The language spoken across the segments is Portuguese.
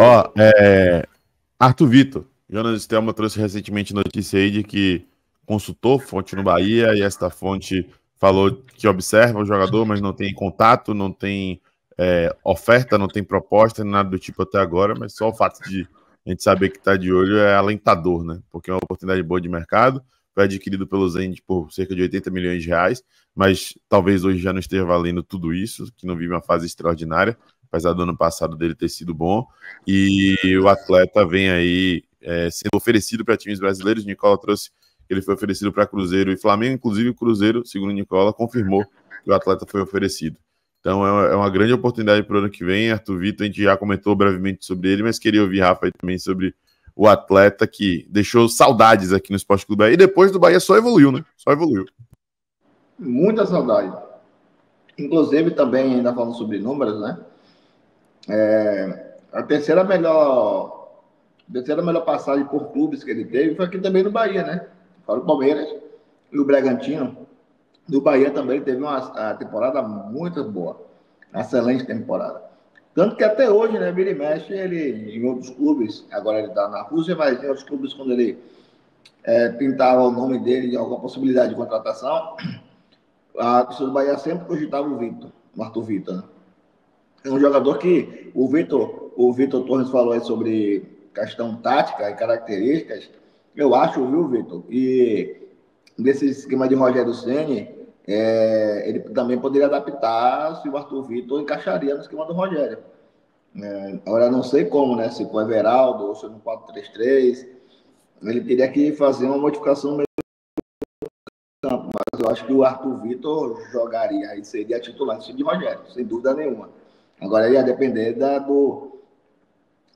Ó, é... Arthur Vitor. Jonas Estelma trouxe recentemente notícia aí de que consultou fonte no Bahia e esta fonte falou que observa o jogador, mas não tem contato, não tem é, oferta, não tem proposta, nada do tipo até agora, mas só o fato de a gente saber que está de olho é alentador, né? Porque é uma oportunidade boa de mercado, foi adquirido pelo Zend por cerca de 80 milhões de reais, mas talvez hoje já não esteja valendo tudo isso, que não vive uma fase extraordinária, apesar do ano passado dele ter sido bom. E o atleta vem aí é, sendo oferecido para times brasileiros. Nicola trouxe, ele foi oferecido para Cruzeiro e Flamengo, inclusive o Cruzeiro, segundo Nicola, confirmou que o atleta foi oferecido. Então é uma, é uma grande oportunidade para o ano que vem. Arthur Vitor, a gente já comentou brevemente sobre ele, mas queria ouvir Rafa também sobre o atleta que deixou saudades aqui no Esporte Clube Bahia. E depois do Bahia só evoluiu, né? Só evoluiu. Muita saudade. Inclusive, também, ainda falando sobre números, né? É, a terceira melhor, a terceira melhor passagem por clubes que ele teve foi aqui também no Bahia, né? Fora o Palmeiras e o Bragantino. No Bahia também teve uma, temporada muito boa, uma excelente temporada. Tanto que até hoje, né, vira e mexe, ele em outros clubes, agora ele está na Rússia, mas em outros clubes, quando ele é, pintava o nome dele de alguma possibilidade de contratação, a pessoa do Bahia sempre cogitava o Vitor, o Arthur Vitor, né? É um jogador que o Vitor, o Victor Torres falou aí sobre questão tática e características. Eu acho, viu, Vitor, que nesse esquema de Rogério Ceni é, ele também poderia adaptar se o Arthur Vitor encaixaria no esquema do Rogério. É, agora, não sei como, né? Se com o Everaldo ou se no 4-3-3, ele teria que fazer uma modificação meio campo, mas eu acho que o Arthur Vitor jogaria e seria titular de Rogério, sem dúvida nenhuma. Agora ia depender da, do,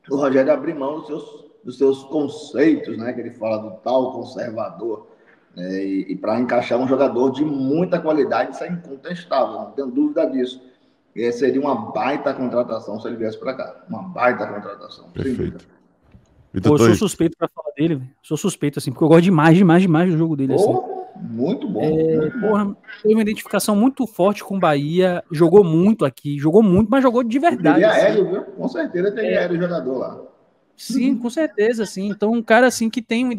do Rogério abrir mão dos seus, dos seus conceitos, né? Que ele fala do tal conservador. Né, e, e para encaixar um jogador de muita qualidade, isso é incontestável, não tenho dúvida disso. E seria uma baita contratação se ele viesse para cá. Uma baita contratação. Perfeito. Pô, eu sou suspeito para falar dele, sou suspeito, assim, porque eu gosto demais, demais, demais do jogo dele. Assim. Muito bom. É, muito porra, bom. teve uma identificação muito forte com o Bahia, jogou muito aqui, jogou muito, mas jogou de verdade. Assim. Aéreo, viu? Com certeza tem é. aéreo jogador lá. Sim, com certeza, sim. Então, um cara assim que tem uma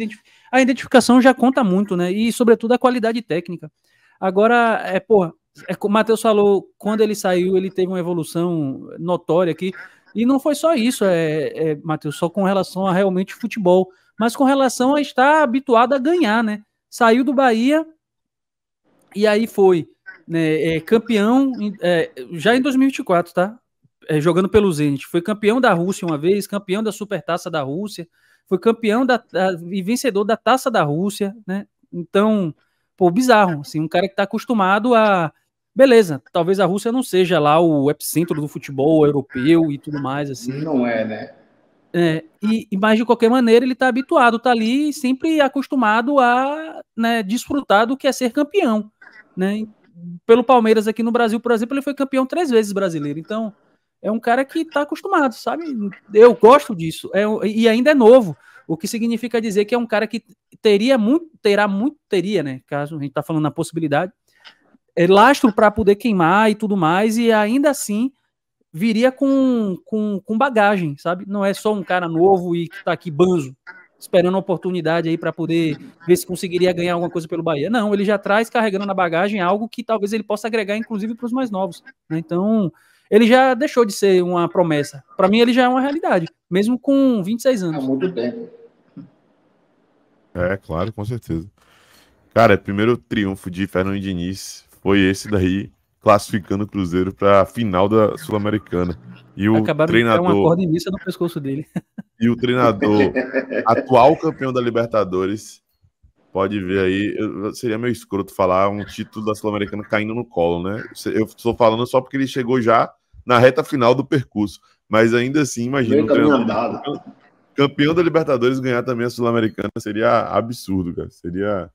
A identificação já conta muito, né? E, sobretudo, a qualidade técnica. Agora, é, porra, é, o Matheus falou, quando ele saiu, ele teve uma evolução notória aqui. E não foi só isso, é, é, Matheus, só com relação a realmente futebol, mas com relação a estar habituado a ganhar, né? saiu do Bahia e aí foi né, é, campeão, é, já em 2024, tá? É, jogando pelo Zenit. Foi campeão da Rússia uma vez, campeão da Supertaça da Rússia, foi campeão da, da, e vencedor da Taça da Rússia, né? Então, pô, bizarro, assim, um cara que tá acostumado a... Beleza, talvez a Rússia não seja lá o epicentro do futebol europeu e tudo mais, assim. Não é, né? É, e, mas de qualquer maneira ele está habituado, está ali sempre acostumado a né, desfrutar do que é ser campeão, né? Pelo Palmeiras aqui no Brasil, por exemplo, ele foi campeão três vezes brasileiro. Então é um cara que está acostumado, sabe? Eu gosto disso. É, e ainda é novo, o que significa dizer que é um cara que teria muito, terá muito, teria, né? Caso a gente está falando na possibilidade, é lastro para poder queimar e tudo mais. E ainda assim viria com, com, com bagagem, sabe? Não é só um cara novo e que tá aqui banzo, esperando a oportunidade aí para poder ver se conseguiria ganhar alguma coisa pelo Bahia. Não, ele já traz carregando na bagagem algo que talvez ele possa agregar, inclusive, para os mais novos. Né? Então, ele já deixou de ser uma promessa. Para mim, ele já é uma realidade, mesmo com 26 anos. Há tá muito tempo. É, claro, com certeza. Cara, primeiro triunfo de Fernando Diniz foi esse daí classificando o Cruzeiro para a final da Sul-Americana. E o Acabaram treinador. De uma corda no pescoço dele. E o treinador, atual campeão da Libertadores, pode ver aí. Eu, seria meio escroto falar um título da Sul-Americana caindo no colo, né? Eu estou falando só porque ele chegou já na reta final do percurso. Mas ainda assim, imagina. Campeão, campeão da Libertadores ganhar também a Sul-Americana seria absurdo, cara. Seria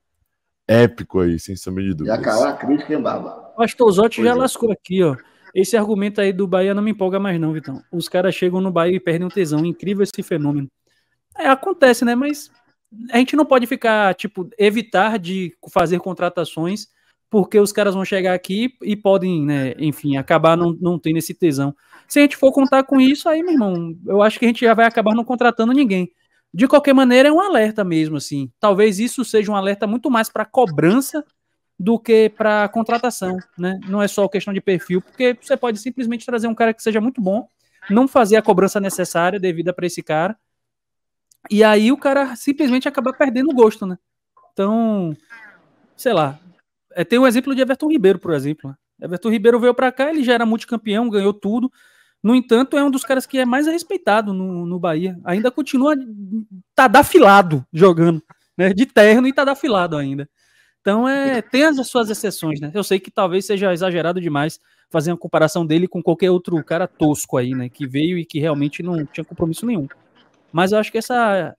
épico aí, sem sombra de dúvidas. Já caiu a crítica em é baba. O Astorzotti já é. lascou aqui, ó. Esse argumento aí do Bahia não me empolga mais não, Vitão. Os caras chegam no Bahia e perdem o tesão. Incrível esse fenômeno. É, acontece, né? Mas a gente não pode ficar, tipo, evitar de fazer contratações porque os caras vão chegar aqui e podem, né, enfim, acabar não, não tendo esse tesão. Se a gente for contar com isso, aí, meu irmão, eu acho que a gente já vai acabar não contratando ninguém. De qualquer maneira, é um alerta mesmo, assim. Talvez isso seja um alerta muito mais para cobrança do que para contratação, né? Não é só questão de perfil, porque você pode simplesmente trazer um cara que seja muito bom, não fazer a cobrança necessária devida para esse cara, e aí o cara simplesmente acaba perdendo o gosto, né? Então, sei lá. É, tem um exemplo de Everton Ribeiro, por exemplo. Everton Ribeiro veio para cá, ele já era multicampeão, ganhou tudo, no entanto, é um dos caras que é mais respeitado no, no Bahia. Ainda continua tá tadafilado jogando, né? De terno e tá tadafilado ainda. Então, é, tem as suas exceções, né? Eu sei que talvez seja exagerado demais fazer uma comparação dele com qualquer outro cara tosco aí, né? Que veio e que realmente não tinha compromisso nenhum. Mas eu acho que essa,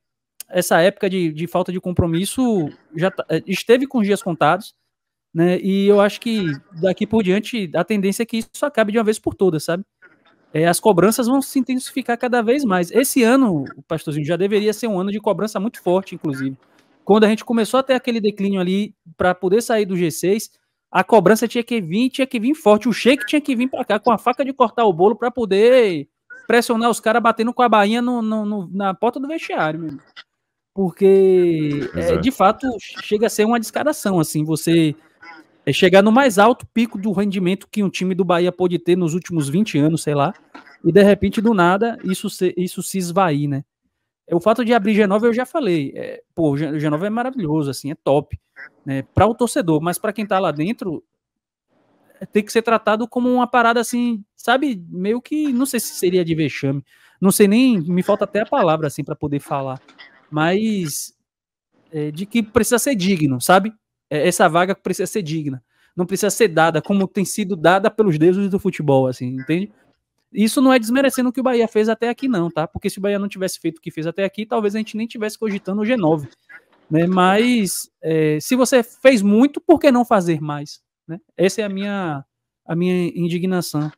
essa época de, de falta de compromisso já tá, eh, esteve com os dias contados, né? E eu acho que daqui por diante a tendência é que isso acabe de uma vez por todas, sabe? é, as cobranças vão se intensificar cada vez mais. Esse ano, o Pastorzinho, já deveria ser um ano de cobrança muito forte, inclusive. Quando a gente começou a ter aquele declínio ali para poder sair do G6, a cobrança tinha que vir, tinha que vir forte. O Sheik tinha que vir para cá com a faca de cortar o bolo para poder pressionar os caras batendo com a bainha no, no, no, na porta do vestiário. Mesmo. Porque, é, é, de fato, chega a ser uma descaração, assim, você é chegar no mais alto pico do rendimento que um time do Bahia pôde ter nos últimos 20 anos, sei lá, e de repente, do nada, isso se, isso se esvair, né? É, o fato de abrir G9, eu já falei, é, pô, G9 é maravilhoso, assim, é top, né? Para o torcedor, mas para quem tá lá dentro, é, tem que ser tratado como uma parada assim, sabe? Meio que não sei se seria de vexame, não sei nem, me falta até a palavra assim para poder falar, mas é, de que precisa ser digno, sabe? É, essa vaga precisa ser digna, não precisa ser dada como tem sido dada pelos deuses do futebol, assim, entende? Isso não é desmerecendo o que o Bahia fez até aqui, não, tá? Porque se o Bahia não tivesse feito o que fez até aqui, talvez a gente nem tivesse cogitando o G9. Né? Mas é, se você fez muito, por que não fazer mais? Né? Essa é a minha, a minha indignação.